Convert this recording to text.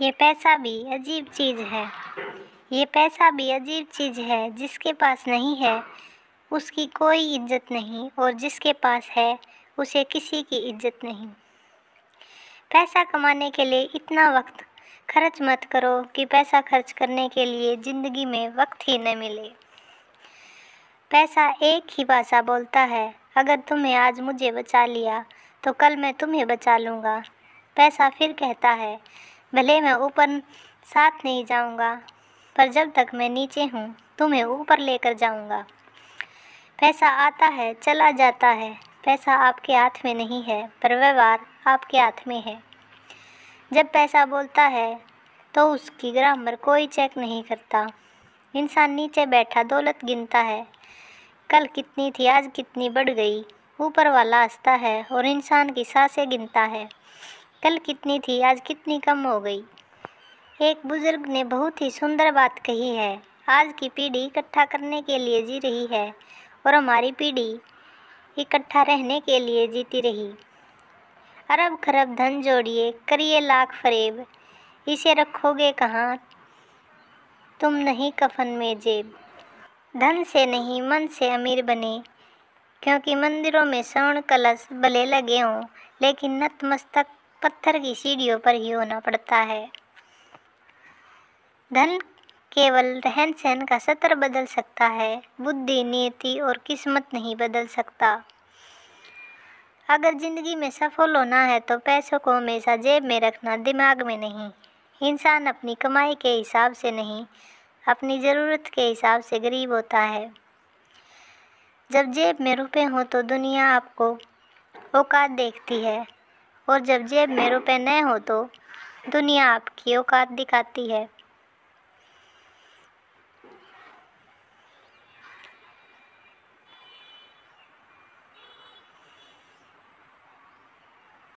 ये पैसा भी अजीब चीज़ है ये पैसा भी अजीब चीज़ है जिसके पास नहीं है उसकी कोई इज्जत नहीं और जिसके पास है उसे किसी की इज्जत नहीं पैसा कमाने के लिए इतना वक्त खर्च मत करो कि पैसा खर्च करने के लिए ज़िंदगी में वक्त ही न मिले पैसा एक ही भाषा बोलता है अगर तुम्हें आज मुझे बचा लिया तो कल मैं तुम्हें बचा लूँगा पैसा फिर कहता है भले मैं ऊपर साथ नहीं जाऊंगा पर जब तक मैं नीचे हूँ तुम्हें ऊपर लेकर जाऊंगा पैसा आता है चला जाता है पैसा आपके हाथ में नहीं है पर व्यवहार आपके हाथ में है जब पैसा बोलता है तो उसकी ग्रामर कोई चेक नहीं करता इंसान नीचे बैठा दौलत गिनता है कल कितनी थी आज कितनी बढ़ गई ऊपर वाला हंसता है और इंसान की सांसें गिनता है कल कितनी थी आज कितनी कम हो गई एक बुजुर्ग ने बहुत ही सुंदर बात कही है आज की पीढ़ी इकट्ठा करने के लिए जी रही है और हमारी पीढ़ी इकट्ठा रहने के लिए जीती रही अरब खरब धन जोड़िए करिए लाख फरेब इसे रखोगे कहाँ तुम नहीं कफन में जेब धन से नहीं मन से अमीर बने क्योंकि मंदिरों में स्वर्ण कलश भले लगे हों लेकिन नतमस्तक पत्थर की सीढ़ियों पर ही होना पड़ता है धन केवल रहन सहन का सत्र बदल सकता है बुद्धि नियति और किस्मत नहीं बदल सकता अगर ज़िंदगी में सफल होना है तो पैसों को हमेशा जेब में रखना दिमाग में नहीं इंसान अपनी कमाई के हिसाब से नहीं अपनी ज़रूरत के हिसाब से गरीब होता है जब जेब में रुपए हों तो दुनिया आपको औकात देखती है और जब जेब में रुपए न हो तो दुनिया आपकी औकात दिखाती है